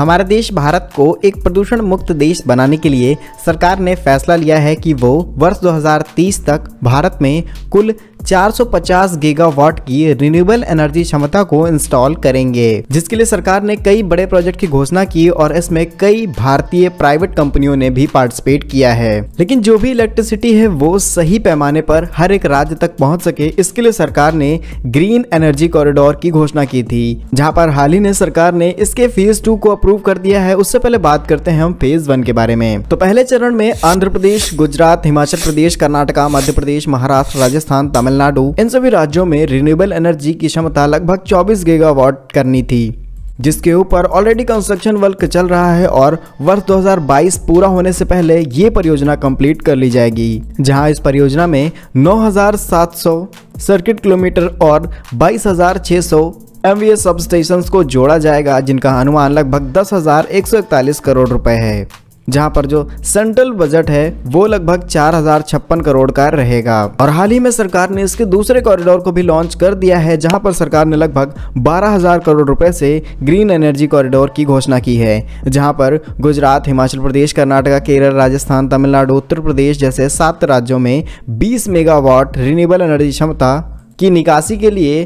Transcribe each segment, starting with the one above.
हमारा देश भारत को एक प्रदूषण मुक्त देश बनाने के लिए सरकार ने फैसला लिया है कि वो वर्ष 2030 तक भारत में कुल 450 गीगावाट की रिन्यूएबल एनर्जी क्षमता को इंस्टॉल करेंगे जिसके लिए सरकार ने कई बड़े प्रोजेक्ट की घोषणा की और इसमें कई भारतीय प्राइवेट कंपनियों ने भी पार्टिसिपेट किया है लेकिन जो भी इलेक्ट्रिसिटी है वो सही पैमाने पर हर एक राज्य तक पहुंच सके इसके लिए सरकार ने ग्रीन एनर्जी कॉरिडोर की घोषणा की थी जहाँ पर हाल ही में सरकार ने इसके फेज टू को अप्रूव कर दिया है उससे पहले बात करते हैं हम फेज वन के बारे में तो पहले चरण में आंध्र प्रदेश गुजरात हिमाचल प्रदेश कर्नाटका मध्य प्रदेश महाराष्ट्र राजस्थान तमिल तमिलनाडु इन सभी राज्यों में रिन्यूएबल एनर्जी की क्षमता लगभग चौबीस गीगावाट करनी थी जिसके ऊपर ऑलरेडी कंस्ट्रक्शन वर्क चल रहा है और वर्ष 2022 पूरा होने से पहले ये परियोजना कंप्लीट कर ली जाएगी जहां इस परियोजना में 9,700 सर्किट किलोमीटर और 22,600 एमवीए सबस्टेशंस को जोड़ा जाएगा जिनका अनुमान लगभग दस करोड़ रुपए है जहां पर जो सेंट्रल बजट है वो लगभग चार करोड़ का रहेगा और हाल ही में सरकार ने इसके दूसरे कॉरिडोर को भी लॉन्च कर दिया है जहां पर सरकार ने लगभग 12,000 करोड़ रुपए से ग्रीन एनर्जी कॉरिडोर की घोषणा की है जहां पर गुजरात हिमाचल प्रदेश कर्नाटका केरल राजस्थान तमिलनाडु उत्तर प्रदेश जैसे सात राज्यों में 20 मेगावाट रिन्यूएबल एनर्जी क्षमता की निकासी के लिए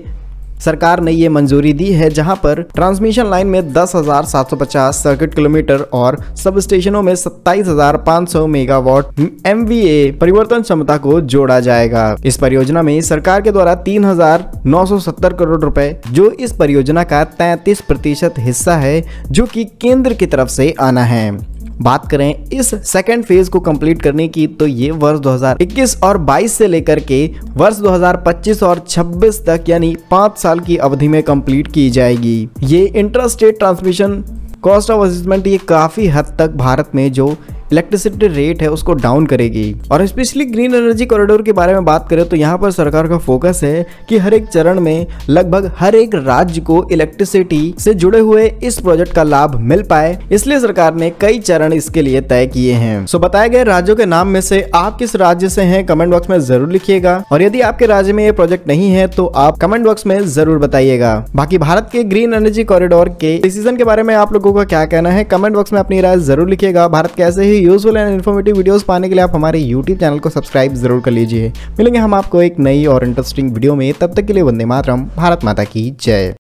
सरकार ने ये मंजूरी दी है जहां पर ट्रांसमिशन लाइन में 10,750 सर्किट किलोमीटर और सब स्टेशनों में 27,500 मेगावाट एम परिवर्तन क्षमता को जोड़ा जाएगा इस परियोजना में सरकार के द्वारा 3,970 करोड़ रुपए जो इस परियोजना का 33 प्रतिशत हिस्सा है जो कि केंद्र की तरफ से आना है बात करें इस सेकेंड फेज को कंप्लीट करने की तो ये वर्ष 2021 और 22 से लेकर के वर्ष 2025 और 26 तक यानी पांच साल की अवधि में कंप्लीट की जाएगी ये interstate transmission cost of assessment ये काफ़ी हद तक भारत में जो इलेक्ट्रिसिटी रेट है उसको डाउन करेगी और स्पेशली ग्रीन एनर्जी कॉरिडोर के बारे में बात करें तो यहाँ पर सरकार का फोकस है कि हर एक चरण में लगभग हर एक राज्य को इलेक्ट्रिसिटी से जुड़े हुए इस प्रोजेक्ट का लाभ मिल पाए इसलिए सरकार ने कई चरण इसके लिए तय किए हैं सो बताए गए राज्यों के नाम में से आप किस राज्य से हैं कमेंट बॉक्स में जरूर लिखिएगा और यदि आपके राज्य में ये प्रोजेक्ट नहीं है तो आप कमेंट बॉक्स में जरूर बताइएगा बाकी भारत के ग्रीन एनर्जी कॉरिडोर के डिसीजन के बारे में आप लोगों का क्या कहना है कमेंट बॉक्स में अपनी राय जरूर लिखिएगा भारत कैसे ही ही यूजफुल एंड इन्फॉर्मेटिव वीडियोस पाने के लिए आप हमारे यूट्यूब चैनल को सब्सक्राइब जरूर कर लीजिए मिलेंगे हम आपको एक नई और इंटरेस्टिंग वीडियो में तब तक के लिए वंदे मातरम भारत माता की जय